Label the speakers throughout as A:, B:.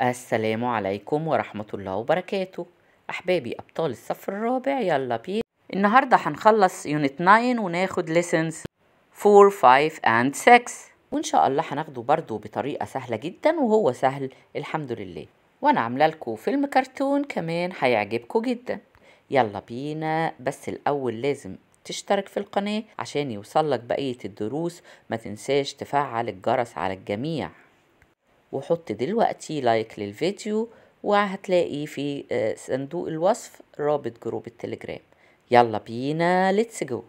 A: السلام عليكم ورحمة الله وبركاته أحبابي أبطال الصف الرابع يلا بينا النهاردة هنخلص يونت 9 وناخد لسنس 4 5 and 6 وإن شاء الله هناخده برضو بطريقة سهلة جدا وهو سهل الحمد لله وأنا عاملة لكم فيلم كرتون كمان هيعجبكم جدا يلا بينا بس الأول لازم تشترك في القناة عشان يوصلك بقية الدروس ما تنساش تفعل الجرس على الجميع وحط دلوقتي لايك للفيديو وهتلاقي في آه، صندوق الوصف رابط جروب التليجرام يلا بينا ليتس جو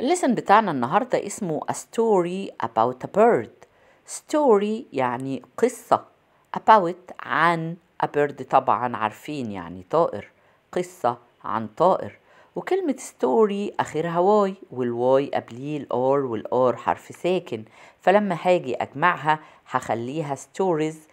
A: الليسن بتاعنا النهاردة اسمه A Story About a Bird Story يعني قصة About عن A Bird طبعا عارفين يعني طائر قصة عن طائر وكلمة ستوري آخرها واي والواي قبليه الآر والآر حرف ساكن فلما هاجي أجمعها هخليها ستوريز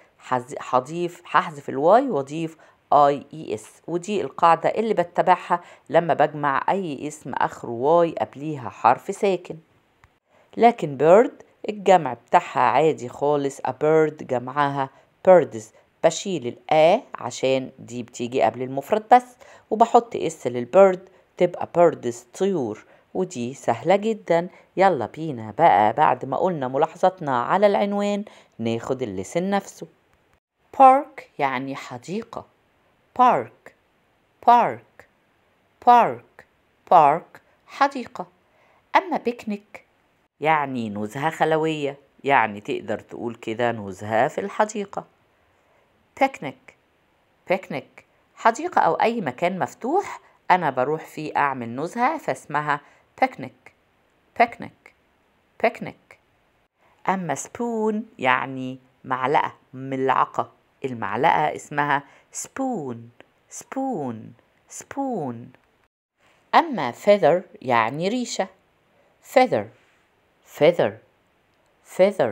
A: هضيف هحذف الواي واضيف اي اي اس ودي القاعدة اللي بتبعها لما بجمع أي اسم آخره واي قبليها حرف ساكن لكن بيرد الجمع بتاعها عادي خالص a bird جمعها birds بشيل الآ عشان دي بتيجي قبل المفرد بس وبحط اس للبيرد تبقى بردس طيور ودي سهلة جدا يلا بينا بقى بعد ما قلنا ملاحظتنا على العنوان ناخد الليسن نفسه بارك يعني حديقة بارك بارك بارك بارك حديقة أما بيكنيك يعني نزهة خلوية يعني تقدر تقول كده نزهة في الحديقة بيكنيك بيكنيك حديقة أو أي مكان مفتوح أنا بروح فيه أعمل نزهة فاسمها بيكنيك بيكنيك بيكنيك أما سبون يعني معلقة ملعقة المعلقة اسمها سبون سبون سبون أما feather يعني ريشة feather feather feather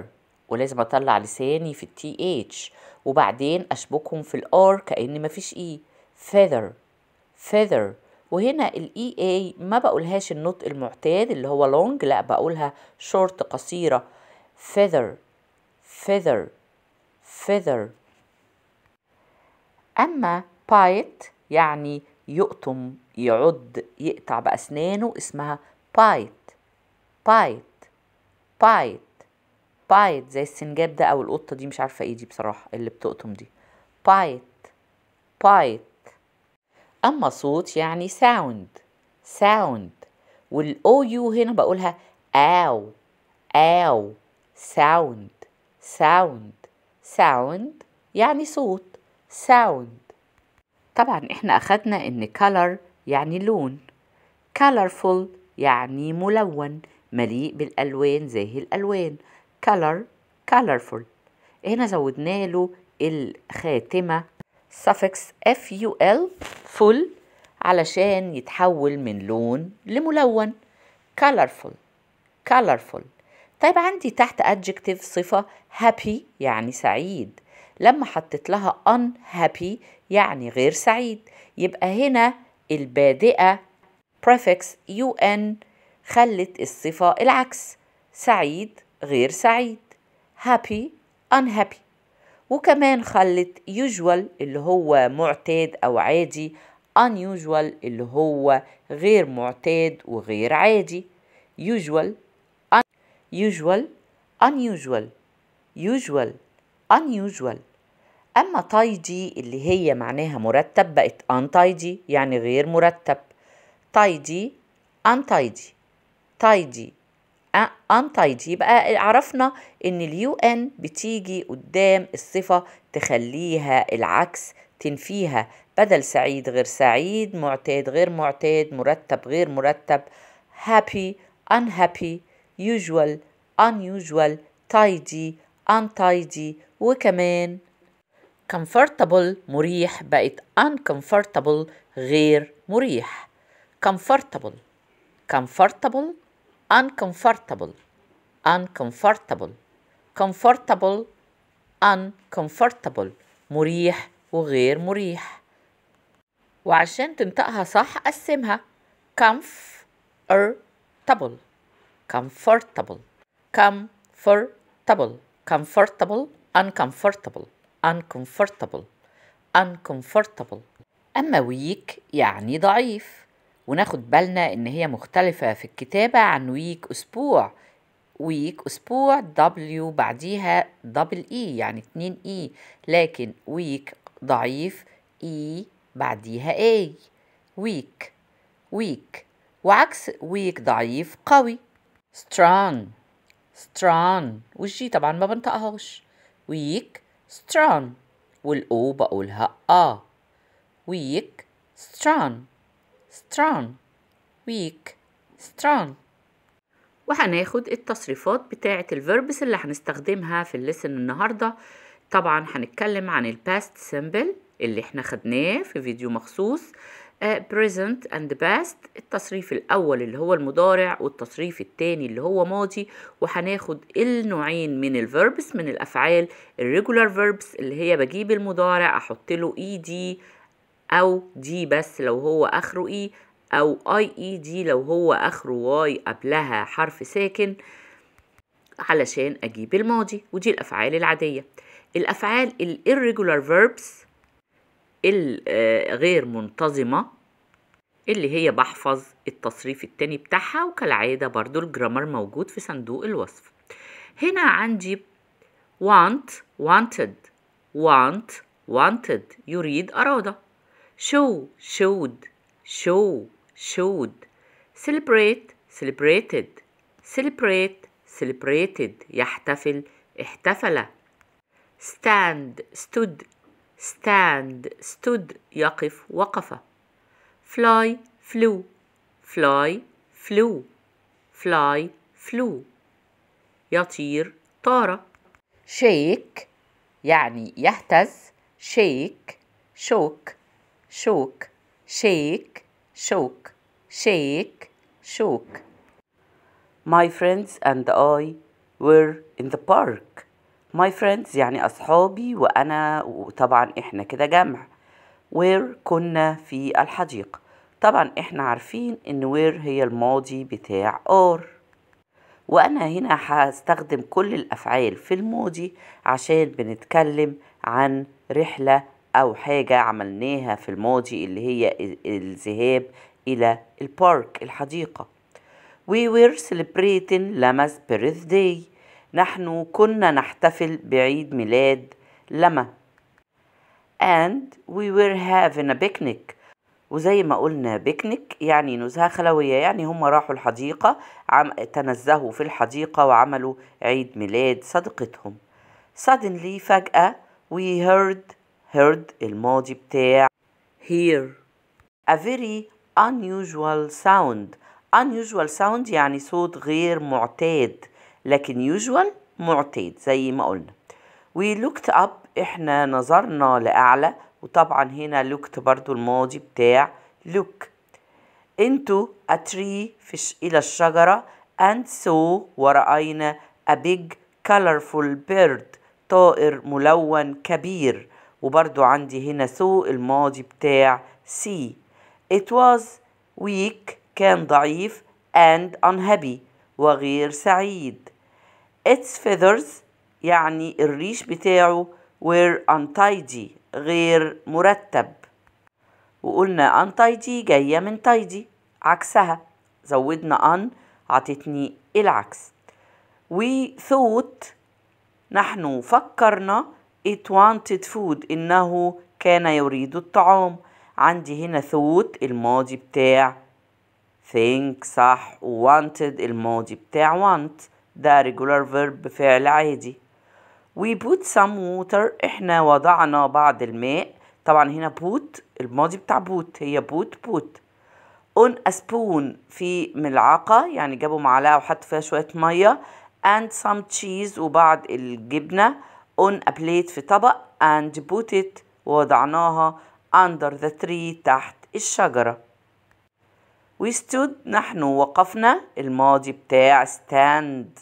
A: ولازم أطلع لساني في التي اتش وبعدين أشبكهم في الار كأن مفيش اي e. feather feather وهنا الاي اي e ما بقولهاش النطق المعتاد اللي هو لونج لا بقولها شورت قصيرة feather feather feather أما بايت يعني يقطم يعض يقطع بأسنانه اسمها بايت بايت بايت بايت زي السنجاب ده أو القطة دي مش عارفة ايه دي بصراحة اللي بتقطم دي بايت بايت أما صوت يعني ساوند ساوند والأو يو هنا بقولها أو أو ساوند ساوند ساوند يعني صوت ساوند طبعا احنا أخدنا إن color يعني لون colorful يعني ملون مليء بالألوان زي الألوان color colorful هنا زودنا له الخاتمة suffix ful full علشان يتحول من لون لملون colorful colorful طيب عندي تحت adjective صفة happy يعني سعيد لما حطيت لها unhappy يعني غير سعيد يبقى هنا البادئة prefix un خلت الصفة العكس سعيد غير سعيد happy unhappy وكمان خلت يوجوال اللي هو معتاد أو عادي unusual اللي هو غير معتاد وغير عادي usual un usual unusual usual unusual أما تايدي اللي هي معناها مرتب بقت untidy يعني غير مرتب تايدي untidy tidy انتايدي يبقى عرفنا ان اليو ان بتيجي قدام الصفة تخليها العكس تنفيها بدل سعيد غير سعيد معتاد غير معتاد مرتب غير مرتب happy unhappy usual unusual tidy untidy وكمان comfortable مريح بقت uncomfortable غير مريح comfortable comfortable uncomfortable uncomfortable comfortable uncomfortable مريح وغير مريح وعشان تنطقها صح قسمها comfortable comfortable comfortable comfortable uncomfortable uncomfortable uncomfortable أما weak يعني ضعيف وناخد بالنا ان هي مختلفة في الكتابة عن ويك اسبوع ويك اسبوع دبليو بعديها دبل اي e، يعني اتنين اي e. لكن ويك ضعيف اي e بعديها اي ويك ويك وعكس ويك ضعيف قوي strong strong والجي طبعا ما بنطقهاش ويك strong والاو بقولها اه ويك strong strong weak strong وهناخد التصريفات بتاعة الفيربس اللي هنستخدمها في الليسن النهاردة طبعا هنتكلم عن الباست سيمبل اللي احنا خدناه في فيديو مخصوص آه، present and past التصريف الأول اللي هو المضارع والتصريف التاني اللي هو ماضي وهناخد النوعين من الفيربس من الأفعال الريجولار فيربس اللي هي بجيب المضارع أحط له إي e دي أو دي بس لو هو آخره إي e، أو أي إي e دي لو هو آخره واي قبلها حرف ساكن علشان أجيب الماضي ودي الأفعال العادية الأفعال irregular verbs الغير آه، منتظمة اللي هي بحفظ التصريف التاني بتاعها وكالعادة برضو الجرامر موجود في صندوق الوصف هنا عندي want wanted want wanted يريد أرادة show showed show showed celebrate celebrated celebrate celebrated يحتفل احتفل stand stood stand stood يقف وقف fly flew fly flew fly flew يطير طار shake يعني يهتز shake shook شوك شيك شوك شيك شوك My friends and I were in the park My friends يعني أصحابي وأنا وطبعا إحنا كده جمع where كنا في الحديقة طبعا إحنا عارفين إن where هي الماضي بتاع are وأنا هنا هستخدم كل الأفعال في الماضي عشان بنتكلم عن رحلة او حاجة عملناها في الماضي اللي هي الذهاب الى البارك الحديقة We were celebrating lama's birthday نحن كنا نحتفل بعيد ميلاد لما and we were having a picnic وزي ما قلنا بيكنيك يعني نزهة خلوية يعني هم راحوا الحديقة عم تنزهوا في الحديقة وعملوا عيد ميلاد صديقتهم suddenly فجأة we heard heard الماضي بتاع hear a very unusual sound unusual sound يعني صوت غير معتاد لكن usual معتاد زي ما قلنا we looked up احنا نظرنا لأعلى وطبعا هنا looked برضو الماضي بتاع look into a tree في إلى الشجرة and saw ورأينا a big colorful bird طائر ملون كبير وبردو عندي هنا سو الماضي بتاع سي it was weak كان ضعيف and unhappy وغير سعيد its feathers يعني الريش بتاعه were untidy غير مرتب وقلنا untidy جاية من tidy عكسها زودنا un عطتني العكس we thought نحن فكرنا it wanted food إنه كان يريد الطعام عندي هنا thought الماضي بتاع think صح wanted الماضي بتاع want ده regular verb فعل عادي we put some water احنا وضعنا بعض الماء طبعا هنا put الماضي بتاع put هي put put on a spoon في ملعقة يعني جابوا معلقة وحطوا فيها شوية مية and some cheese وبعض الجبنة on a plate في طبق and put it وضعناها under the tree تحت الشجرة we stood نحن وقفنا الماضي بتاع stand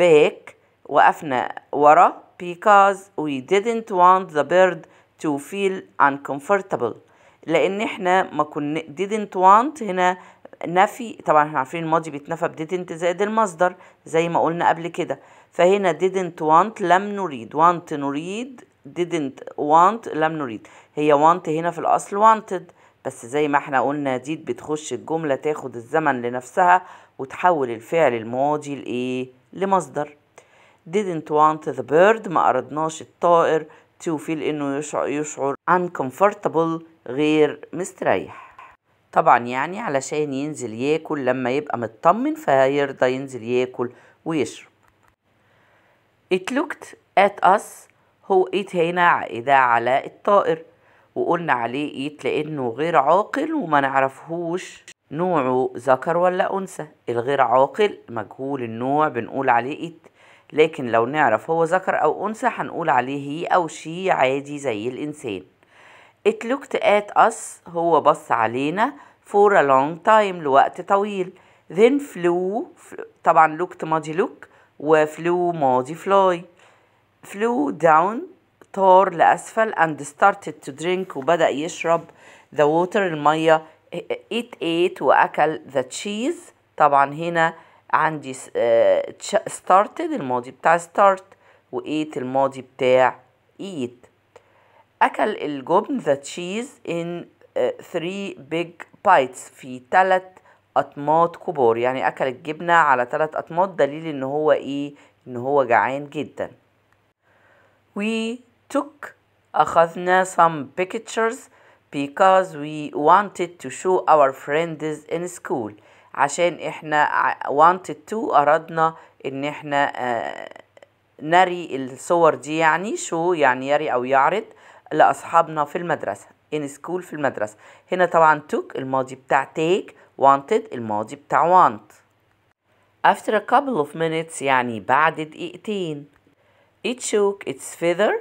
A: back وقفنا ورا because we didn't want the bird to feel uncomfortable لان احنا ما كنا didn't want هنا نفي طبعا احنا عارفين الماضي بيتنفى ب didn't زائد المصدر زي ما قلنا قبل كده فهنا didn't want لم نريد want نريد didn't want لم نريد هي want هنا في الأصل wanted بس زي ما احنا قلنا دي بتخش الجملة تاخد الزمن لنفسها وتحول الفعل الماضي لإيه لمصدر didn't want the bird ما أردناش الطائر to feel إنه يشعر, يشعر uncomfortable غير مستريح طبعا يعني علشان ينزل ياكل لما يبقى مطمن فيرضى ينزل ياكل ويشرب It looked at us هو إيت هنا ده على الطائر وقلنا عليه إيت لأنه غير عاقل وما نعرفهوش نوعه ذكر ولا أنثى الغير عاقل مجهول النوع بنقول عليه إيت لكن لو نعرف هو ذكر أو أنثى هنقول عليه هي أو شي عادي زي الإنسان It looked at us هو بص علينا for a long time لوقت طويل then flew طبعا looked ماضي look وفلو ماضي فلاي فلو داون طار لأسفل and started to drink وبدأ يشرب the water المية it ate وأكل the cheese طبعا هنا عندي آه، started الماضي بتاع start وate الماضي بتاع eat أكل الجبن the cheese in آه، three big bites في تلت اطماط كبار يعني اكل الجبنه على ثلاث اطماط دليل ان هو ايه ان هو جعان جدا we took أخذنا some pictures because we wanted to show our friends in school عشان احنا wanted to أردنا ان احنا آه، نري الصور دي يعني شو يعني يري أو يعرض لأصحابنا في المدرسة in school في المدرسة هنا طبعا took الماضي بتاع take wanted الماضي بتاع want After a couple of minutes يعني بعد دقيقتين It shook its feather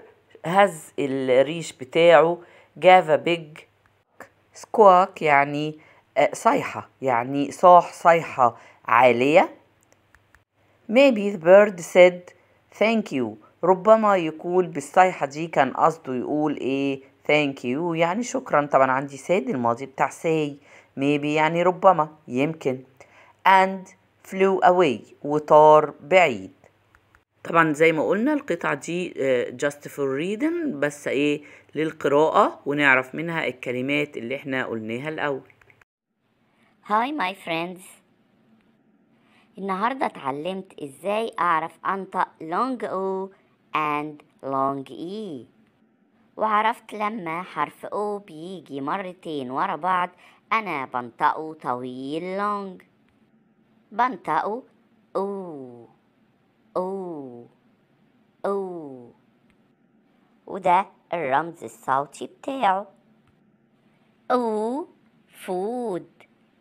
A: هز الريش بتاعه gave a big squawk يعني آه، صيحة يعني صاح صيحة عالية Maybe the bird said thank you ربما يكون بالصيحة دي كان قصده يقول ايه thank you يعني شكرا طبعا عندي said الماضي بتاع say maybe يعني ربما يمكن and flew away وطار بعيد طبعا زي ما قلنا القطعة دي آه، just for reading بس ايه للقراءة ونعرف منها الكلمات
B: اللي احنا قلناها الأول Hi my friends النهاردة اتعلمت ازاي اعرف انطق long o and long e وعرفت لما حرف o بيجي مرتين ورا بعض أنا بنطقه طويل لونج بنطقه أو أو أو وده الرمز الصوتي بتاعه أو فود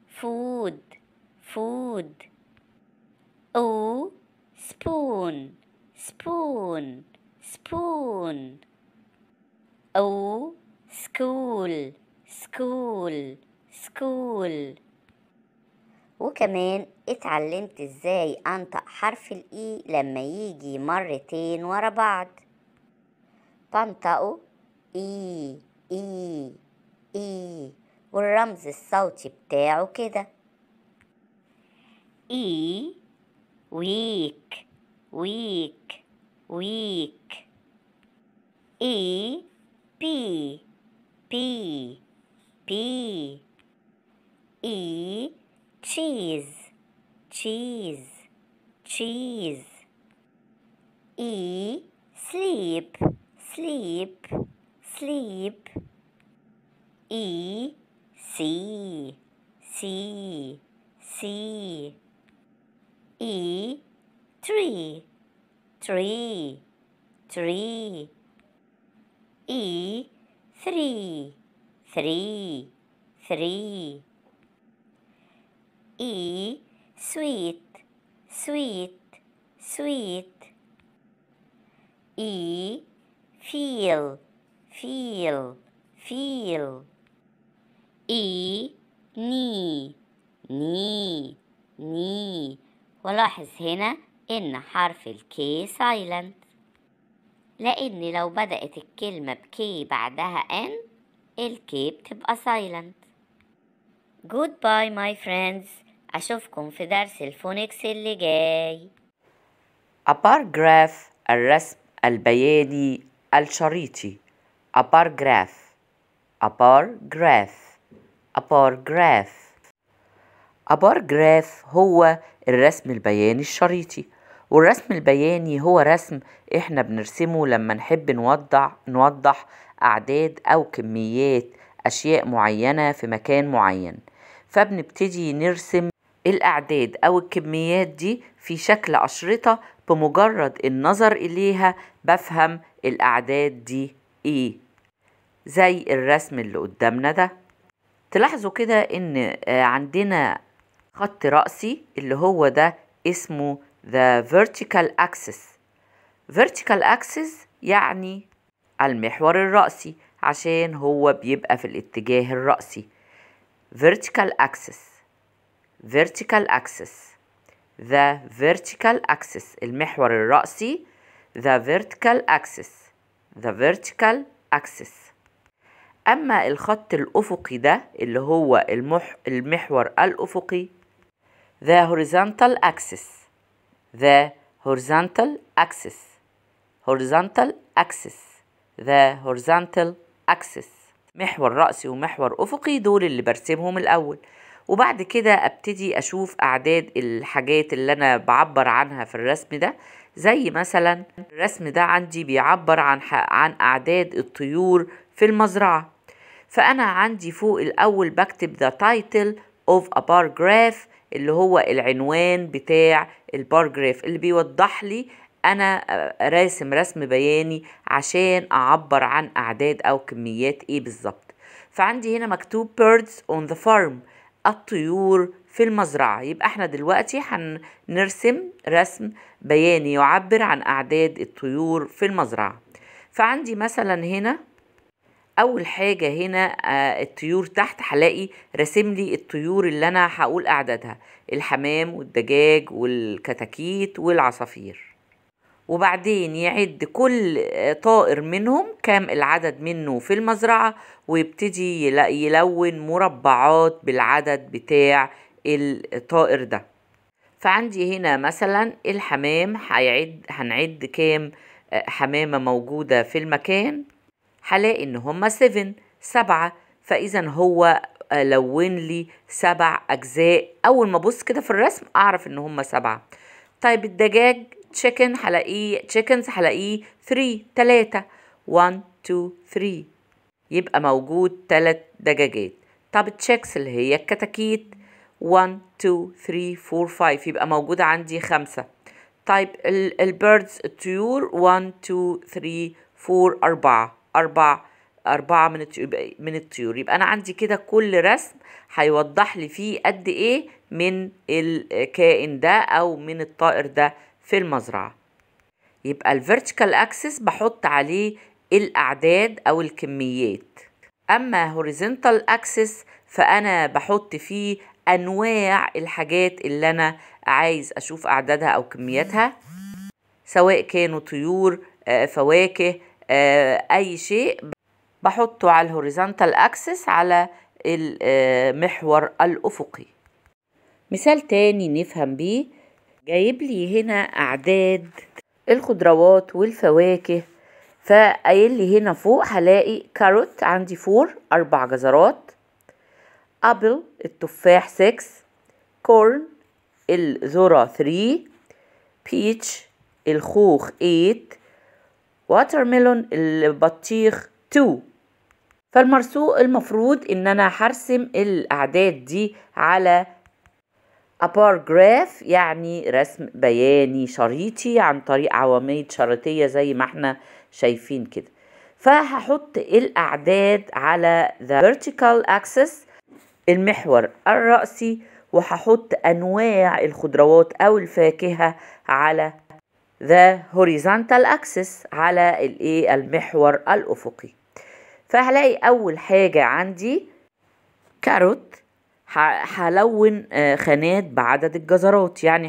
B: فود فود أو سبون سبون سبون أو سكول سكول school وكمان اتعلمت ازاي انطق حرف الاي e لما يجي مرتين ورا بعض بنطقه اي e، اي e، اي والرمز الصوتي بتاعه كده اي ويك ويك ويك اي بي بي بي E. Cheese, cheese, cheese. E. Sleep, sleep, sleep. E. See, see, see. E. Tree, tree, tree. E. Three, three, three. E sweet sweet sweet E feel feel feel E knee knee knee ولاحظ هنا إن حرف الكي سايلنت لأن لو بدأت الكلمة بكي بعدها أن الكي بتبقى سايلنت Goodbye my friends أشوفكم في درس الفونكس اللي جاي
A: أبارجراف الرسم البياني الشريطي أبارجراف أبارجراف أبارجراف أبارجراف هو الرسم البياني الشريطي والرسم البياني هو رسم احنا بنرسمه لما نحب نوضح نوضح أعداد أو كميات أشياء معينة في مكان معين فبنبتدي نرسم الأعداد أو الكميات دي في شكل أشرطة بمجرد النظر إليها بفهم الأعداد دي إيه زي الرسم اللي قدامنا ده تلاحظوا كده إن آه، عندنا خط رأسي اللي هو ده اسمه the vertical axis vertical axis يعني المحور الرأسي عشان هو بيبقى في الاتجاه الرأسي vertical axis vertical axis the vertical axis المحور الرأسي the vertical axis the vertical axis أما الخط الأفقي ده اللي هو المح المحور الأفقي the horizontal axis the horizontal axis horizontal axis the horizontal axis محور رأسي ومحور أفقي دول اللي برسمهم الأول وبعد كده ابتدي اشوف اعداد الحاجات اللي انا بعبر عنها في الرسم ده زي مثلا الرسم ده عندي بيعبر عن عن اعداد الطيور في المزرعه فانا عندي فوق الاول بكتب the title of a paragraph اللي هو العنوان بتاع جراف اللي بيوضح لي انا آه، راسم رسم بياني عشان اعبر عن اعداد او كميات ايه بالظبط فعندي هنا مكتوب birds on the farm الطيور في المزرعة يبقى احنا دلوقتي هنرسم رسم بياني يعبر عن أعداد الطيور في المزرعة فعندي مثلا هنا أول حاجة هنا آه، الطيور تحت هلاقي رسم لي الطيور اللي أنا هقول أعدادها الحمام والدجاج والكتاكيت والعصافير وبعدين يعد كل آه، طائر منهم كام العدد منه في المزرعة ويبتدي يلون مربعات بالعدد بتاع الطائر ده فعندي هنا مثلا الحمام هيعد هنعد كام آه، حمامة موجودة في المكان هلاقي ان هما سفن سبعة فاذا هو آه، لون لي سبع اجزاء اول ما ابص كده في الرسم اعرف ان هما سبعة طيب الدجاج chicken هلاقيه chickens هلاقيه 3 3 1 2 3 يبقى موجود 3 دجاجات طب التشيكس اللي هي الكتاكيت 1 2 3 4 5 يبقى موجود عندي 5 طيب البيردز الطيور 1 2 3 4 4 4 أربعة من من الطيور يبقى أنا عندي كده كل رسم هيوضح لي فيه قد إيه من الكائن ده أو من الطائر ده في المزرعة يبقى Vertical Axis بحط عليه الاعداد او الكميات اما Horizontal Axis فانا بحط فيه انواع الحاجات اللي انا عايز اشوف اعدادها او كمياتها سواء كانوا طيور آه، فواكه آه، اي شيء بحطه على الهوريزونتال اكسس على المحور آه، الافقي مثال تاني نفهم بيه جايب لي هنا اعداد الخضروات والفواكه فقايل لي هنا فوق هلاقي كاروت عندي فور اربع جزرات ابل التفاح 6 كورن الذرة 3 بيتش الخوخ 8 واتر ميلون البطيخ 2 فالمرسوق المفروض ان انا هرسم الاعداد دي على أبار جراف يعني رسم بياني شريطي عن طريق عواميد شريطية زي ما احنا شايفين كده فهحط الأعداد على the vertical axis المحور الرأسي وهحط أنواع الخضروات أو الفاكهة على the horizontal axis على الايه المحور الأفقي فهلاقي أول حاجة عندي كاروت هلون آه، خانات بعدد الجزرات يعني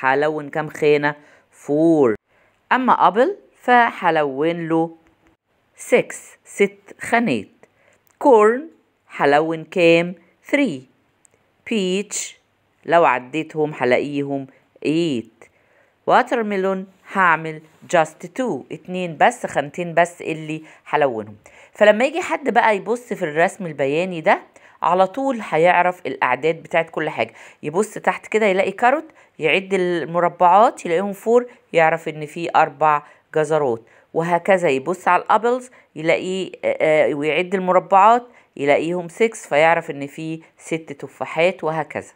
A: هلون كام خانة فور أما أبل فهلون له 6 ست خانات كورن هلون كام 3 بيتش لو عديتهم هلاقيهم 8 ميلون هعمل جاست تو اتنين بس خانتين بس اللي هلونهم فلما يجي حد بقى يبص في الرسم البياني ده على طول هيعرف الاعداد بتاعت كل حاجه يبص تحت كده يلاقي كاروت يعد المربعات يلاقيهم فور يعرف ان في اربع جزرات وهكذا يبص على الابلز يلاقي ويعد المربعات يلاقيهم 6 فيعرف ان في ست تفاحات وهكذا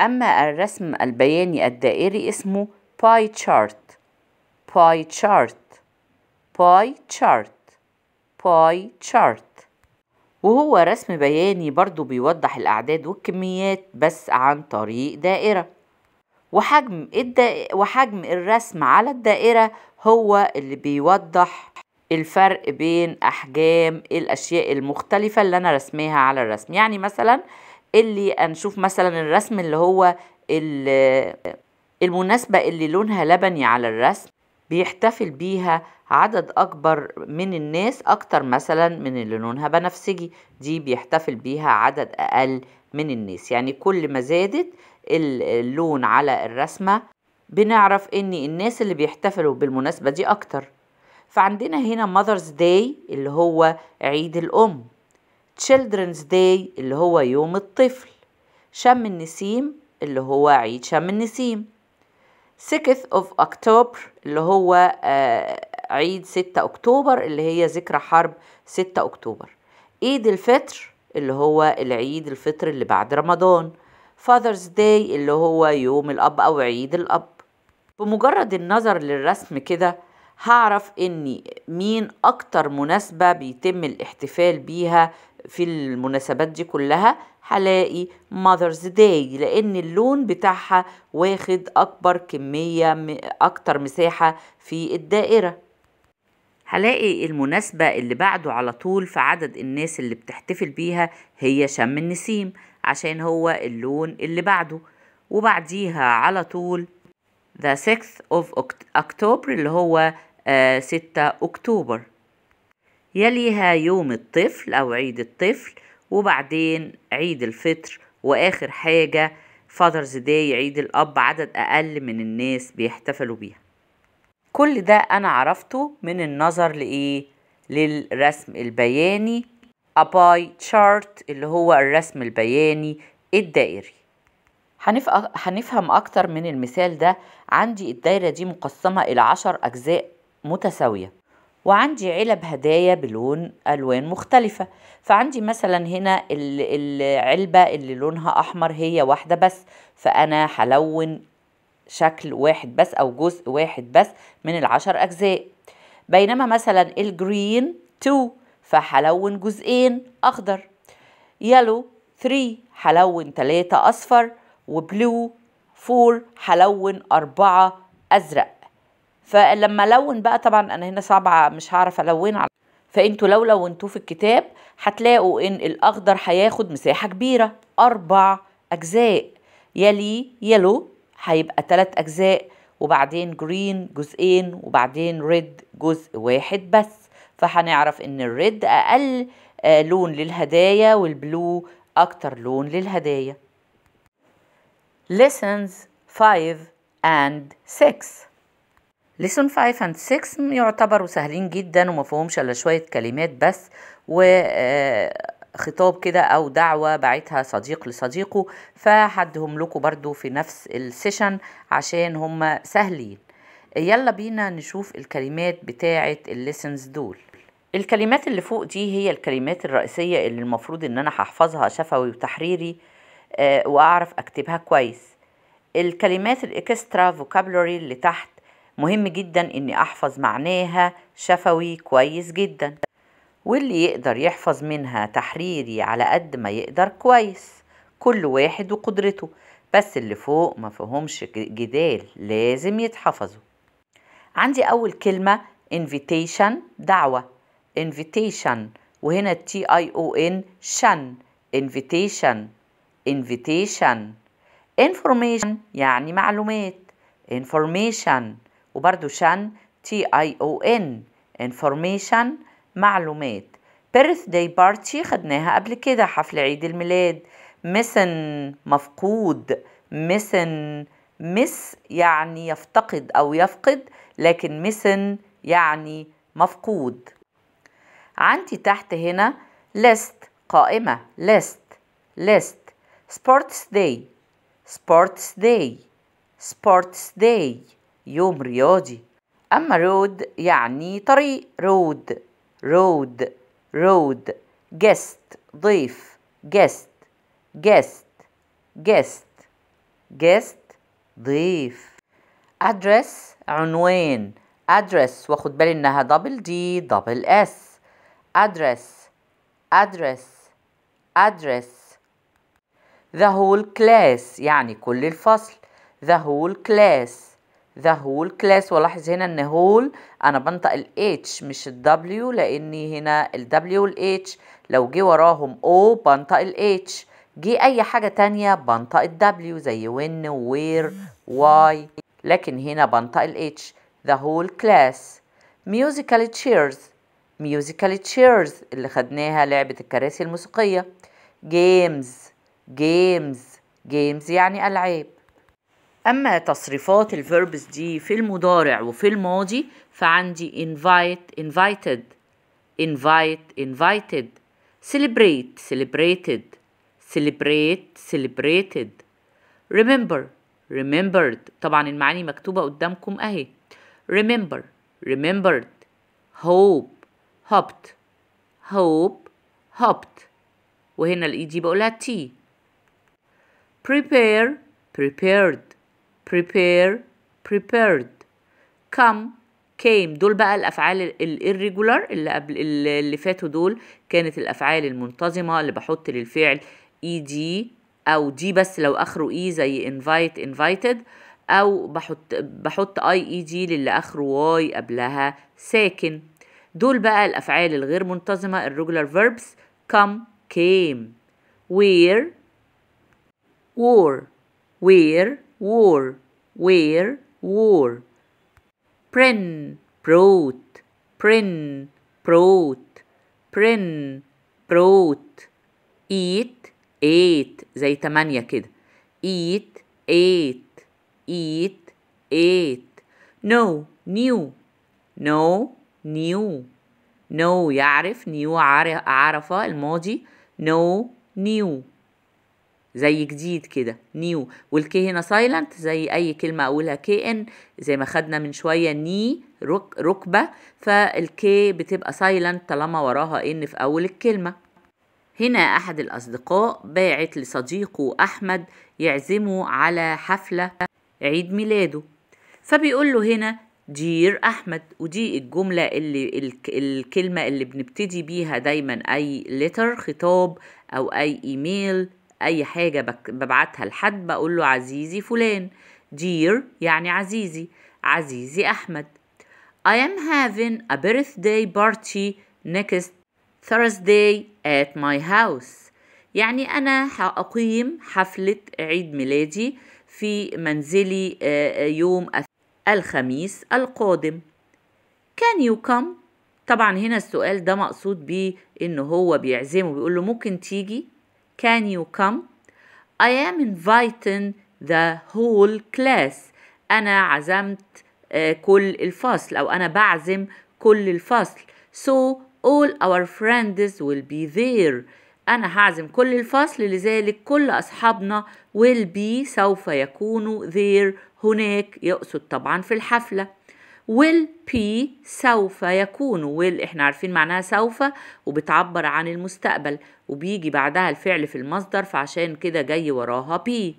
A: اما الرسم البياني الدائري اسمه باي تشارت باي تشارت باي تشارت باي تشارت وهو رسم بياني برضو بيوضح الأعداد والكميات بس عن طريق دائرة وحجم, الدائرة وحجم الرسم على الدائرة هو اللي بيوضح الفرق بين أحجام الأشياء المختلفة اللي أنا رسميها على الرسم يعني مثلا اللي هنشوف مثلا الرسم اللي هو المناسبة اللي لونها لبني على الرسم بيحتفل بيها عدد أكبر من الناس أكتر مثلا من اللي لونها بنفسجي دي بيحتفل بيها عدد أقل من الناس يعني كل ما زادت اللون على الرسمة بنعرف ان الناس اللي بيحتفلوا بالمناسبة دي أكتر فعندنا هنا ماذرز داي اللي هو عيد الأم تشيلدرنز داي اللي هو يوم الطفل شم النسيم اللي هو عيد شم النسيم 6th of October اللي هو آه، عيد 6 أكتوبر اللي هي ذكرى حرب 6 أكتوبر عيد الفطر اللي هو العيد الفطر اللي بعد رمضان فاذرز داي اللي هو يوم الأب أو عيد الأب بمجرد النظر للرسم كده هعرف إني مين أكتر مناسبة بيتم الاحتفال بيها في المناسبات دي كلها هلاقي ماذرز داي لان اللون بتاعها واخد اكبر كمية اكتر مساحة في الدائرة هلاقي المناسبة اللي بعده على طول في عدد الناس اللي بتحتفل بيها هي شم النسيم عشان هو اللون اللي بعده وبعديها على طول the 6th of October اللي هو 6 آه، أكتوبر يليها يوم الطفل أو عيد الطفل وبعدين عيد الفطر واخر حاجه فاذرز داي عيد الاب عدد اقل من الناس بيحتفلوا بيها كل ده انا عرفته من النظر لايه للرسم البياني اباي تشارت اللي هو الرسم البياني الدائري هنفهم اكتر من المثال ده عندي الدايره دي مقسمه الى عشر اجزاء متساويه وعندي علب هدايا بلون ألوان مختلفة فعندي مثلا هنا العلبة اللي لونها أحمر هي واحدة بس فأنا هلون شكل واحد بس أو جزء واحد بس من العشر أجزاء بينما مثلا الجرين 2 فهلون جزئين أخضر يلو 3 هلون 3 أصفر وبلو 4 هلون 4 أزرق فلما لون بقى طبعا انا هنا صعبة مش هعرف الون على فانتوا لو لونتوه في الكتاب هتلاقوا ان الاخضر هياخد مساحة كبيرة اربع اجزاء يلي يلو هيبقى تلات اجزاء وبعدين جرين جزئين وبعدين ريد جزء واحد بس فهنعرف ان الريد اقل آه، لون للهدايا والبلو اكتر لون للهدايا lessons 5 and 6 لسون 5 اند 6 يعتبروا سهلين جدا ومفهومش الا شويه كلمات بس و آه، خطاب كده او دعوه بعتها صديق لصديقه فحدهم لكم برضو في نفس السيشن عشان هم سهلين يلا بينا نشوف الكلمات بتاعه الليسنز دول الكلمات اللي فوق دي هي الكلمات الرئيسيه اللي المفروض ان انا هحفظها شفوي وتحريري آه، واعرف اكتبها كويس الكلمات الاكسترا فوكابلوري اللي تحت مهم جدا اني احفظ معناها شفوي كويس جدا واللي يقدر يحفظ منها تحريري على قد ما يقدر كويس كل واحد وقدرته بس اللي فوق ما فهمش جدال لازم يتحفظوا عندي اول كلمة invitation دعوة invitation وهنا تي اي او ان شن invitation invitation information يعني معلومات information وبرده شان تي اي او ان information معلومات بيرث داي بارتي خدناها قبل كده حفل عيد الميلاد مسن مفقود مسن miss يعني يفتقد أو يفقد لكن مسن يعني مفقود عندي تحت هنا list قائمة list list sports day sports day sports day يوم رياضي أما road يعني طريق road road road guest ضيف guest guest guest guest ضيف address عنوان address واخد بالي انها دبل دي دبل اس address address address the whole class يعني كل الفصل the whole class ذا هول كلاس ولاحظ هنا ان هول انا بنطق ال H مش ال W لاني هنا ال W وال H لو جه وراهم O بنطق ال H جه اي حاجة تانية بنطق ال W زي when where why لكن هنا بنطق ال H the whole class musical chairs musical chairs اللي خدناها لعبة الكراسي الموسيقية games games games يعني ألعاب أما تصريفات الفيربس دي في المضارع وفي الماضي فعندي invite invited invite invited celebrate celebrated celebrate celebrated remember remembered طبعا المعاني مكتوبة قدامكم أهي remember remembered hope hoped hope hoped وهنا الإي دي بقولها تي prepare prepared prepare prepared come came دول بقى الافعال الirregular اللي قبل اللي فاتوا دول كانت الافعال المنتظمه اللي بحط للفعل دي e او دي بس لو اخره اي e زي invite invited او بحط بحط اي اي دي للي اخره واي قبلها ساكن دول بقى الافعال الغير منتظمه الريجولار فيربس come came where wore where wore, wear, wore. Prin, brought, prin, brought, prin, brought. Eat, ate, زي تمانية كده. Eat, ate, eat, ate. No, new, No, new, No يعرف knew عرف الماضي. No, new. زي جديد كده نيو والكي هنا سايلنت زي اي كلمه اقولها كي ان زي ما خدنا من شويه ني رك ركبه فالكي بتبقى سايلنت طالما وراها ان في اول الكلمه هنا احد الاصدقاء باعت لصديقه احمد يعزمه على حفله عيد ميلاده فبيقول له هنا دير احمد ودي الجمله اللي الكلمه اللي بنبتدي بيها دايما اي لتر خطاب او اي ايميل اي حاجه ببعتها لحد بقول له عزيزي فلان دير يعني عزيزي عزيزي احمد I am having a birthday party next Thursday at my house يعني أنا هأقيم حفلة عيد ميلادي في منزلي آه، آه، يوم الخميس القادم Can you come؟ طبعا هنا السؤال ده مقصود بيه إن هو بيعزمه بيقول له ممكن تيجي Can you come? I am inviting the whole class أنا عزمت آه، كل الفصل أو أنا بعزم كل الفصل So all our friends will be there أنا هعزم كل الفصل لذلك كل أصحابنا will be سوف يكونوا there هناك يقصد طبعا في الحفلة will be سوف يكون will احنا عارفين معناها سوف وبتعبر عن المستقبل وبيجي بعدها الفعل في المصدر فعشان كده جاي وراها be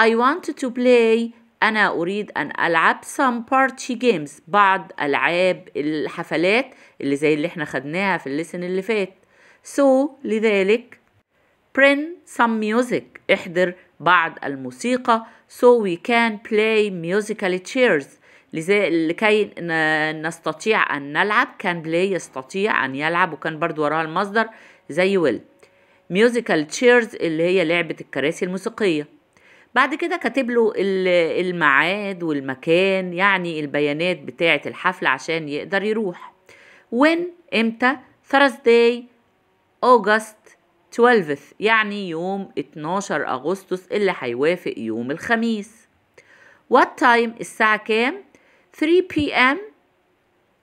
A: I want to play أنا أريد أن ألعب some party games بعض ألعاب الحفلات اللي زي اللي احنا خدناها في الليسن اللي فات so لذلك print some music احضر بعض الموسيقى so we can play musical chairs لكي نستطيع أن نلعب كان بلاي يستطيع أن يلعب وكان برضو وراها المصدر زي ويل ميوزيكال تشيرز اللي هي لعبة الكراسي الموسيقية بعد كده كاتب له الميعاد والمكان يعني البيانات بتاعة الحفلة عشان يقدر يروح وين امتى Thursday August 12 يعني يوم 12 أغسطس اللي هيوافق يوم الخميس وات تايم الساعة كام 3 p.m.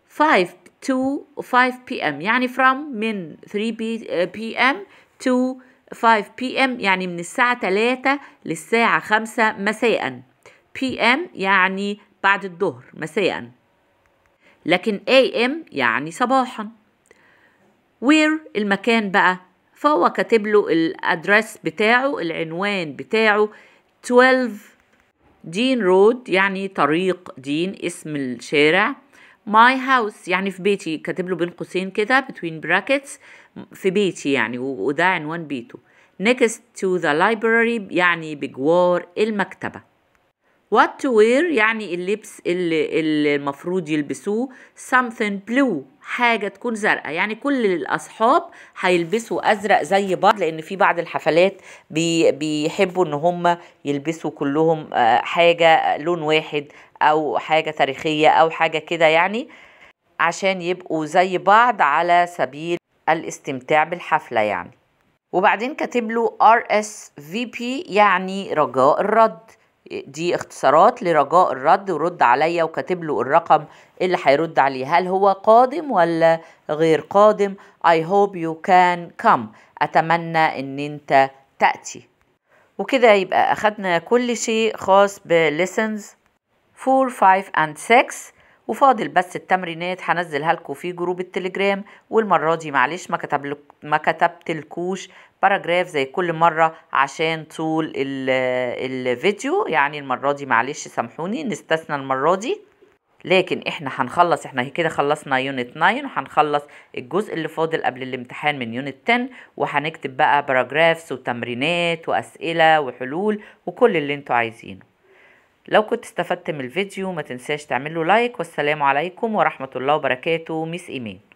A: 5 to 5 p.m. يعني from من 3 p.m. Uh, to 5 p.m. يعني من الساعة 3 للساعة 5 مساء p.m. يعني بعد الظهر مساء لكن a.m. يعني صباحا where المكان بقى فهو كاتب له الادرس بتاعه العنوان بتاعه 12 دين رود يعني طريق دين اسم الشارع ماي هاوس يعني في بيتي كاتب له بين قوسين كده between brackets في بيتي يعني وده عنوان بيته next to the library يعني بجوار المكتبه what to wear يعني اللبس اللي, اللي المفروض يلبسوه something blue حاجة تكون زرقاء يعني كل الأصحاب هيلبسوا أزرق زي بعض لأن في بعض الحفلات بي بيحبوا إن هم يلبسوا كلهم آه، حاجة آه، لون واحد أو حاجة تاريخية أو حاجة كده يعني عشان يبقوا زي بعض على سبيل الاستمتاع بالحفلة يعني وبعدين كاتب له RSVP يعني رجاء الرد دي اختصارات لرجاء الرد ورد عليا وكاتب له الرقم اللي هيرد عليه هل هو قادم ولا غير قادم I hope you can come أتمنى أن أنت تأتي وكده يبقى أخدنا كل شيء خاص بليسنز 4 5 and 6 وفاضل بس التمرينات هنزلها لكم في جروب التليجرام والمره دي معلش ما كتب ما كتبتلكوش باراجراف زي كل مره عشان طول الفيديو يعني المره دي معلش سامحوني نستثنى المره دي لكن احنا هنخلص احنا كده خلصنا يونت 9 وهنخلص الجزء اللي فاضل قبل الامتحان من يونت 10 وهنكتب بقى باراجرافس وتمرينات واسئله وحلول وكل اللي انتوا عايزينه لو كنت استفدت من الفيديو ما تنساش تعمله لايك والسلام عليكم ورحمة الله وبركاته ميس إيمان